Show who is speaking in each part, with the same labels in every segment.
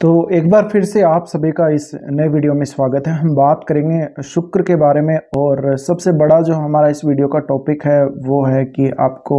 Speaker 1: तो एक बार फिर से आप सभी का इस नए वीडियो में स्वागत है हम बात करेंगे शुक्र के बारे में और सबसे बड़ा जो हमारा इस वीडियो का टॉपिक है वो है कि आपको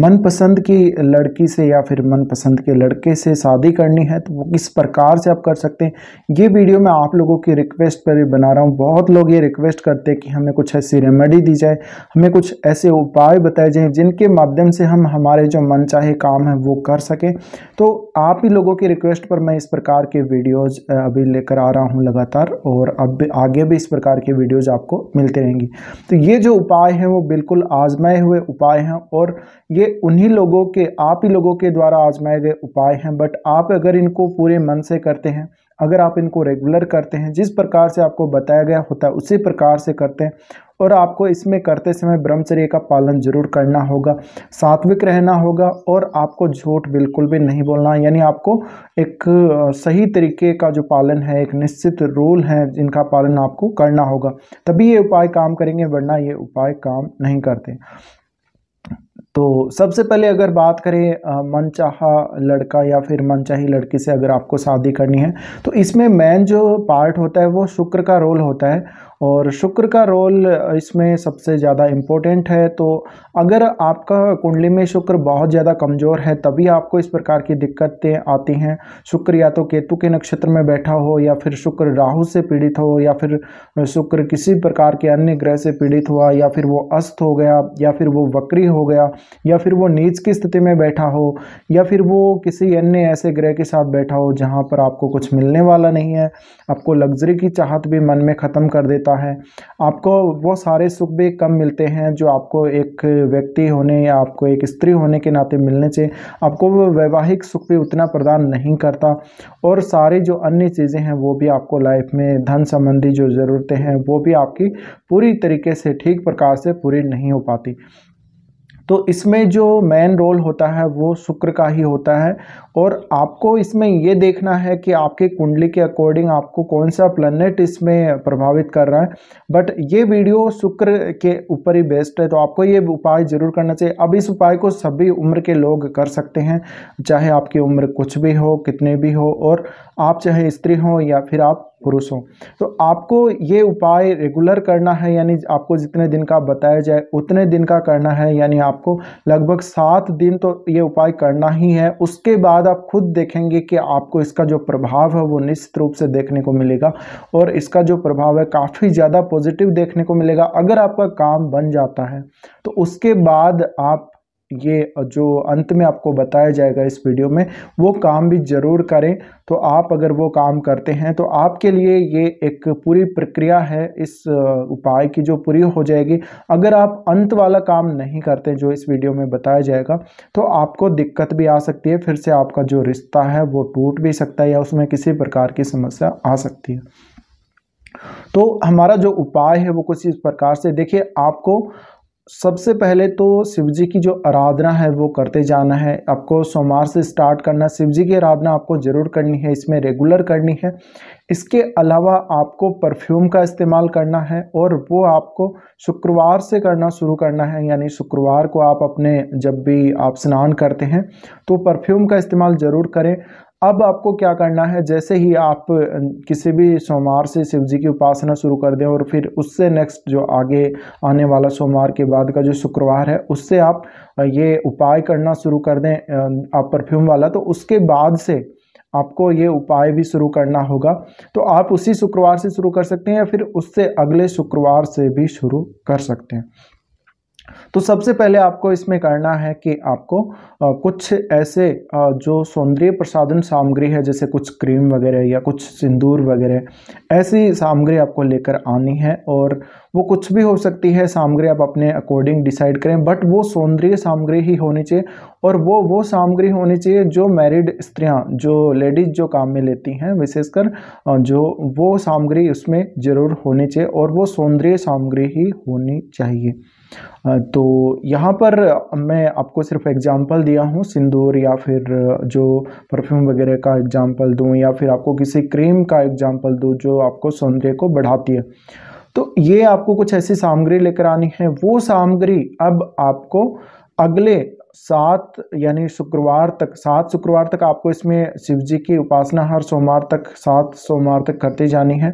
Speaker 1: मनपसंद की लड़की से या फिर मनपसंद के लड़के से शादी करनी है तो वो किस प्रकार से आप कर सकते हैं ये वीडियो मैं आप लोगों की रिक्वेस्ट पर बना रहा हूँ बहुत लोग ये रिक्वेस्ट करते हैं कि हमें कुछ ऐसी रेमेडी दी जाए हमें कुछ ऐसे उपाय बताए जाएँ जिनके माध्यम से हम हमारे जो चाहे काम है वो कर सकें तो आप ही लोगों की रिक्वेस्ट पर मैं इस प्रकार प्रकार के वीडियोस अभी लेकर आ रहा हूँ लगातार और अब आगे भी इस प्रकार के वीडियोस आपको मिलते रहेंगी तो ये जो उपाय हैं वो बिल्कुल आजमाए हुए उपाय हैं और ये उन्हीं लोगों के आप ही लोगों के द्वारा आजमाए गए उपाय हैं बट आप अगर इनको पूरे मन से करते हैं अगर आप इनको रेगुलर करते हैं जिस प्रकार से आपको बताया गया होता है उसी प्रकार से करते हैं और आपको इसमें करते समय ब्रह्मचर्य का पालन जरूर करना होगा सात्विक रहना होगा और आपको झूठ बिल्कुल भी नहीं बोलना यानी आपको एक सही तरीके का जो पालन है एक निश्चित रूल है जिनका पालन आपको करना होगा तभी ये उपाय काम करेंगे वरना ये उपाय काम नहीं करते तो सबसे पहले अगर बात करें मनचाहा लड़का या फिर मनचाही लड़की से अगर आपको शादी करनी है तो इसमें मेन जो पार्ट होता है वो शुक्र का रोल होता है और शुक्र का रोल इसमें सबसे ज़्यादा इम्पोर्टेंट है तो अगर आपका कुंडली में शुक्र बहुत ज़्यादा कमज़ोर है तभी आपको इस प्रकार की दिक्कतें आती हैं शुक्र या तो केतु के नक्षत्र में बैठा हो या फिर शुक्र राहु से पीड़ित हो या फिर शुक्र किसी प्रकार के अन्य ग्रह से पीड़ित हुआ या फिर वो अस्त हो गया या फिर वो वक्री हो गया या फिर वो नीच की स्थिति में बैठा हो या फिर वो किसी अन्य ऐसे ग्रह के साथ बैठा हो जहाँ पर आपको कुछ मिलने वाला नहीं है आपको लग्जरी की चाहत भी मन में ख़त्म कर देता होता है आपको वो सारे सुख भी कम मिलते हैं जो आपको एक व्यक्ति होने या आपको एक स्त्री होने के नाते मिलने से आपको वो वैवाहिक सुख भी उतना प्रदान नहीं करता और सारी जो अन्य चीज़ें हैं वो भी आपको लाइफ में धन संबंधी जो ज़रूरतें हैं वो भी आपकी पूरी तरीके से ठीक प्रकार से पूरी नहीं हो पाती तो इसमें जो मेन रोल होता है वो शुक्र का ही होता है और आपको इसमें ये देखना है कि आपके कुंडली के अकॉर्डिंग आपको कौन सा प्लानट इसमें प्रभावित कर रहा है बट ये वीडियो शुक्र के ऊपर ही बेस्ड है तो आपको ये उपाय ज़रूर करना चाहिए अब इस उपाय को सभी उम्र के लोग कर सकते हैं चाहे आपकी उम्र कुछ भी हो कितने भी हो और आप चाहे स्त्री हो या फिर आप पुरुषों तो आपको ये उपाय रेगुलर करना है यानी आपको जितने दिन का बताया जाए उतने दिन का करना है यानी आपको लगभग सात दिन तो ये उपाय करना ही है उसके बाद आप खुद देखेंगे कि आपको इसका जो प्रभाव है वो निश्चित रूप से देखने को मिलेगा और इसका जो प्रभाव है काफ़ी ज़्यादा पॉजिटिव देखने को मिलेगा अगर आपका काम बन जाता है तो उसके बाद आप ये जो अंत में आपको बताया जाएगा इस वीडियो में वो काम भी ज़रूर करें तो आप अगर वो काम करते हैं तो आपके लिए ये एक पूरी प्रक्रिया है इस उपाय की जो पूरी हो जाएगी अगर आप अंत वाला काम नहीं करते जो इस वीडियो में बताया जाएगा तो आपको दिक्कत भी आ सकती है फिर से आपका जो रिश्ता है वो टूट भी सकता है या उसमें किसी प्रकार की समस्या आ सकती है तो हमारा जो उपाय है वो कुछ इस प्रकार से देखिए आपको सबसे पहले तो शिव जी की जो आराधना है वो करते जाना है आपको सोमवार से स्टार्ट करना शिव जी की आराधना आपको ज़रूर करनी है इसमें रेगुलर करनी है इसके अलावा आपको परफ्यूम का इस्तेमाल करना है और वो आपको शुक्रवार से करना शुरू करना है यानी शुक्रवार को आप अपने जब भी आप स्नान करते हैं तो परफ्यूम का इस्तेमाल ज़रूर करें अब आपको क्या करना है जैसे ही आप किसी भी सोमवार से शिव जी की उपासना शुरू कर दें और फिर उससे नेक्स्ट जो आगे आने वाला सोमवार के बाद का जो शुक्रवार है उससे आप ये उपाय करना शुरू कर दें आप परफ्यूम वाला तो उसके बाद से आपको ये उपाय भी शुरू करना होगा तो आप उसी शुक्रवार से शुरू कर सकते हैं या फिर उससे अगले शुक्रवार से भी शुरू कर सकते हैं तो सबसे पहले आपको इसमें करना है कि आपको आ, कुछ ऐसे आ, जो सौंदर्य प्रसाधन सामग्री है जैसे कुछ क्रीम वगैरह या कुछ सिंदूर वगैरह ऐसी सामग्री आपको लेकर आनी है और वो कुछ भी हो सकती है सामग्री आप अपने अकॉर्डिंग डिसाइड करें बट वो सौंदर्य सामग्री ही होनी चाहिए और वो वो सामग्री होनी चाहिए जो मैरिड स्त्रियाँ जो लेडीज़ जो काम में लेती हैं विशेषकर जो वो सामग्री उसमें ज़रूर होनी चाहिए और वो सौंदर्य सामग्री ही होनी चाहिए तो यहाँ पर मैं आपको सिर्फ एग्जांपल दिया हूँ सिंदूर या फिर जो परफ्यूम वगैरह का एग्जांपल दूँ या फिर आपको किसी क्रीम का एग्जांपल दूँ जो आपको सौंदर्य को बढ़ाती है तो ये आपको कुछ ऐसी सामग्री लेकर आनी है वो सामग्री अब आपको अगले सात यानी शुक्रवार तक सात शुक्रवार तक आपको इसमें शिव जी की उपासना हर सोमवार तक सात सोमवार तक करते जानी है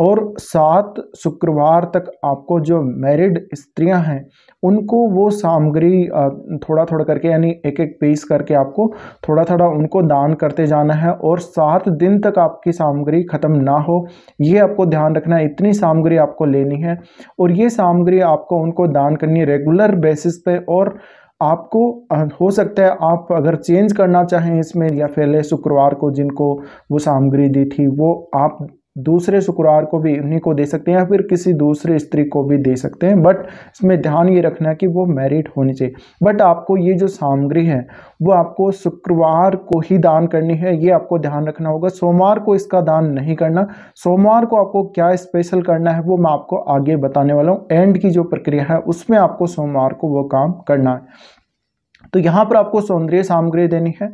Speaker 1: और सात शुक्रवार तक आपको जो मैरिड स्त्रियां हैं उनको वो सामग्री थोड़ा थोड़ा करके यानी एक एक पीस करके आपको थोड़ा थोड़ा उनको दान करते जाना है और सात दिन तक आपकी सामग्री ख़त्म ना हो ये आपको ध्यान रखना है इतनी सामग्री आपको लेनी है और ये सामग्री आपको उनको दान करनी है रेगुलर बेसिस पे और आपको हो सकता है आप अगर चेंज करना चाहें इसमें या पहले शुक्रवार को जिनको वो सामग्री दी थी वो आप दूसरे शुक्रवार को भी उन्हीं को दे सकते हैं या फिर किसी दूसरे स्त्री को भी दे सकते हैं बट इसमें ध्यान ये रखना है कि वो मैरिड होनी चाहिए बट आपको ये जो सामग्री है वो आपको शुक्रवार को ही दान करनी है ये आपको ध्यान रखना होगा सोमवार को इसका दान नहीं करना सोमवार को आपको क्या स्पेशल करना है वो मैं आपको आगे बताने वाला हूँ एंड की जो प्रक्रिया है उसमें आपको सोमवार को वो काम करना है तो यहाँ पर आपको सौंदर्य सामग्री देनी है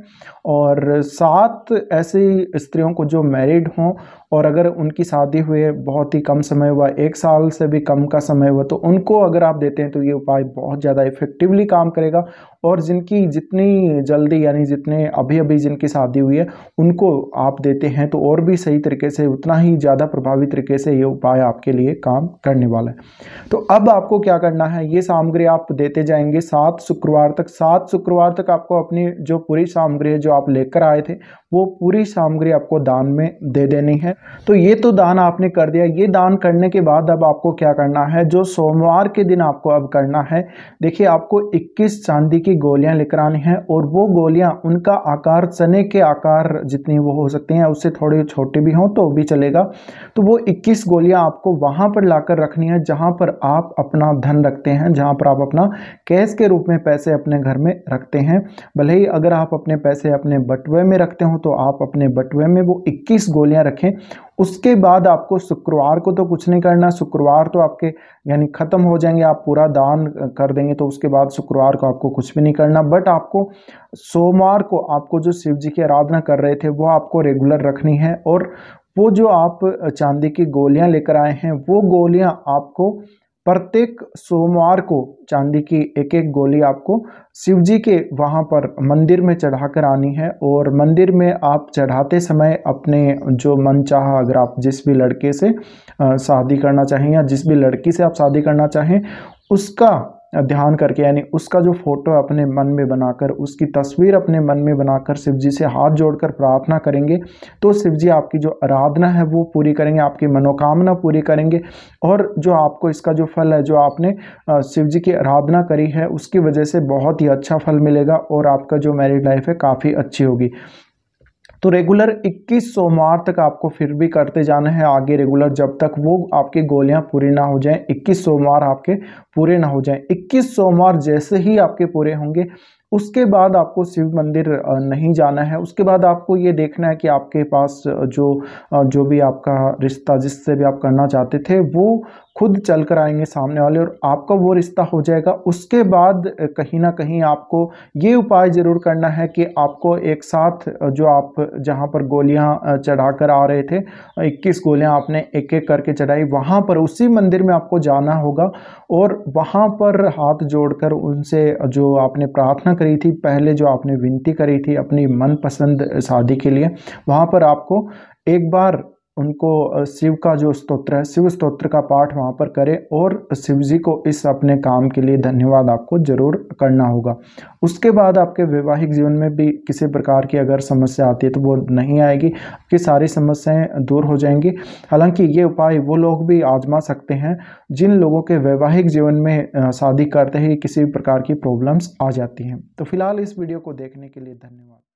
Speaker 1: और सात ऐसी स्त्रियों को जो मैरिड हों और अगर उनकी शादी हुए बहुत ही कम समय हुआ एक साल से भी कम का समय हुआ तो उनको अगर आप देते हैं तो ये उपाय बहुत ज़्यादा इफेक्टिवली काम करेगा और जिनकी जितनी जल्दी यानी जितने अभी अभी जिनकी शादी हुई है उनको आप देते हैं तो और भी सही तरीके से उतना ही ज़्यादा प्रभावी तरीके से ये उपाय आपके लिए काम करने वाला है तो अब आपको क्या करना है ये सामग्री आप देते जाएंगे सात शुक्रवार तक सात शुक्रवार तक आपको अपनी जो पूरी सामग्री है जो आप लेकर आए थे वो पूरी सामग्री आपको दान में दे देनी है तो ये तो दान आपने कर दिया ये दान करने के बाद अब आपको क्या करना है जो सोमवार के दिन आपको अब करना है देखिए आपको 21 चांदी की गोलियां लेकर आनी है और वो गोलियां उनका आकार चने के आकार जितनी वो हो सकती हैं उससे थोड़े छोटे भी हों तो भी चलेगा तो वो इक्कीस गोलियाँ आपको वहाँ पर ला रखनी है जहाँ पर आप अपना धन रखते हैं जहाँ पर आप अपना कैश के रूप में पैसे अपने घर में रखते हैं भले ही अगर आप अपने पैसे अपने बटुए में रखते हो तो आप अपने बटुए में वो 21 गोलियां रखें उसके बाद आपको शुक्रवार को तो कुछ नहीं करना शुक्रवार तो आपके यानी ख़त्म हो जाएंगे आप पूरा दान कर देंगे तो उसके बाद शुक्रवार को आपको कुछ भी नहीं करना बट आपको सोमवार को आपको जो शिव जी की आराधना कर रहे थे वो आपको रेगुलर रखनी है और वो जो आप चांदी की गोलियां लेकर आए हैं वो गोलियां आपको प्रत्येक सोमवार को चांदी की एक एक गोली आपको शिव जी के वहाँ पर मंदिर में चढ़ा कर आनी है और मंदिर में आप चढ़ाते समय अपने जो मन चाह अगर आप जिस भी लड़के से शादी करना चाहें या जिस भी लड़की से आप शादी करना चाहें उसका ध्यान करके यानी उसका जो फोटो अपने मन में बनाकर उसकी तस्वीर अपने मन में बनाकर शिव जी से हाथ जोड़कर प्रार्थना करेंगे तो शिव जी आपकी जो आराधना है वो पूरी करेंगे आपकी मनोकामना पूरी करेंगे और जो आपको इसका जो फल है जो आपने शिव जी की आराधना करी है उसकी वजह से बहुत ही अच्छा फल मिलेगा और आपका जो मैरिड लाइफ है काफ़ी अच्छी होगी तो रेगुलर 21 सोमवार तक आपको फिर भी करते जाना है आगे रेगुलर जब तक वो आपके गोलियां पूरी ना हो जाएं 21 सोमवार आपके पूरे ना हो जाएं 21 सोमवार जैसे ही आपके पूरे होंगे उसके बाद आपको शिव मंदिर नहीं जाना है उसके बाद आपको ये देखना है कि आपके पास जो जो भी आपका रिश्ता जिससे भी आप करना चाहते थे वो खुद चल कर आएंगे सामने वाले और आपका वो रिश्ता हो जाएगा उसके बाद कहीं ना कहीं आपको ये उपाय ज़रूर करना है कि आपको एक साथ जो आप जहाँ पर गोलियाँ चढ़ा कर आ रहे थे 21 गोलियाँ आपने एक एक करके चढ़ाई वहाँ पर उसी मंदिर में आपको जाना होगा और वहाँ पर हाथ जोड़कर उनसे जो आपने प्रार्थना करी थी पहले जो आपने विनती करी थी अपनी मनपसंद शादी के लिए वहाँ पर आपको एक बार उनको शिव का जो स्तोत्र है शिव स्तोत्र का पाठ वहाँ पर करें और शिव जी को इस अपने काम के लिए धन्यवाद आपको जरूर करना होगा उसके बाद आपके वैवाहिक जीवन में भी किसी प्रकार की अगर समस्या आती है तो वो नहीं आएगी कि सारी समस्याएं दूर हो जाएंगी हालांकि ये उपाय वो लोग भी आजमा सकते हैं जिन लोगों के वैवाहिक जीवन में शादी करते ही किसी भी प्रकार की प्रॉब्लम्स आ जाती हैं तो फिलहाल इस वीडियो को देखने के लिए धन्यवाद